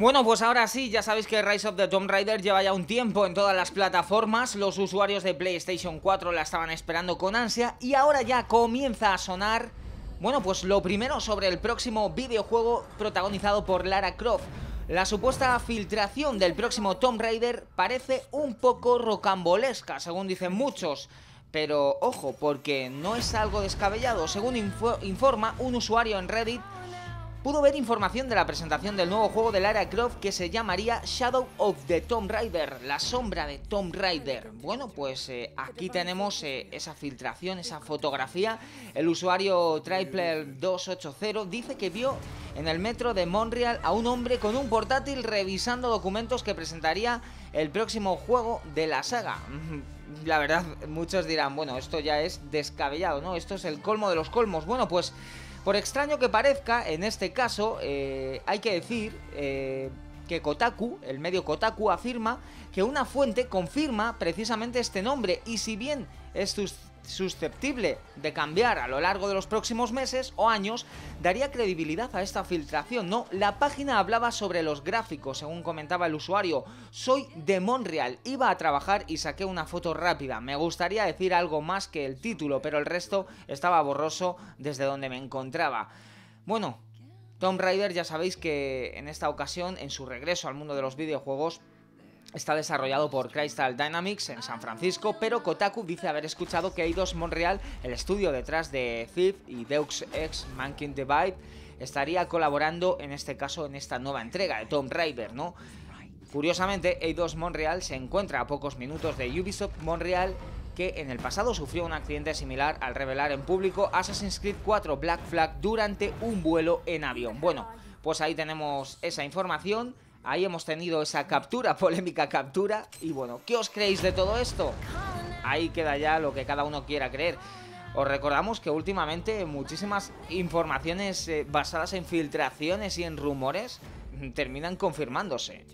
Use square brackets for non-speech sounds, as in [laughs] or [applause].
Bueno, pues ahora sí, ya sabéis que Rise of the Tomb Raider lleva ya un tiempo en todas las plataformas. Los usuarios de PlayStation 4 la estaban esperando con ansia y ahora ya comienza a sonar... Bueno, pues lo primero sobre el próximo videojuego protagonizado por Lara Croft. La supuesta filtración del próximo Tomb Raider parece un poco rocambolesca, según dicen muchos. Pero ojo, porque no es algo descabellado. Según informa un usuario en Reddit, pudo ver información de la presentación del nuevo juego de Lara Croft que se llamaría Shadow of the Tomb Raider, la sombra de Tomb Raider. Bueno, pues eh, aquí tenemos eh, esa filtración, esa fotografía. El usuario Tripler280 dice que vio en el metro de Montreal a un hombre con un portátil revisando documentos que presentaría el próximo juego de la saga. Mm, la verdad, muchos dirán, bueno, esto ya es descabellado, ¿no? Esto es el colmo de los colmos. Bueno, pues... Por extraño que parezca, en este caso eh, hay que decir eh, que Kotaku, el medio Kotaku, afirma que una fuente confirma precisamente este nombre y si bien es susceptible de cambiar a lo largo de los próximos meses o años, daría credibilidad a esta filtración. No, la página hablaba sobre los gráficos, según comentaba el usuario. Soy de Monreal, iba a trabajar y saqué una foto rápida. Me gustaría decir algo más que el título, pero el resto estaba borroso desde donde me encontraba. Bueno, Tom Raider ya sabéis que en esta ocasión, en su regreso al mundo de los videojuegos, Está desarrollado por Crystal Dynamics en San Francisco, pero Kotaku dice haber escuchado que Eidos Montreal, el estudio detrás de Thief y Deux Ex Mankind Divide, estaría colaborando en este caso en esta nueva entrega de Tom Raider, ¿no? Curiosamente, Eidos Montreal se encuentra a pocos minutos de Ubisoft Montreal que en el pasado sufrió un accidente similar al revelar en público Assassin's Creed 4 Black Flag durante un vuelo en avión. Bueno, pues ahí tenemos esa información. Ahí hemos tenido esa captura, [laughs] polémica captura. Y bueno, ¿qué os creéis de todo esto? Ahí queda ya lo que cada uno quiera creer. Os recordamos que últimamente muchísimas informaciones eh, basadas en filtraciones y en rumores terminan confirmándose.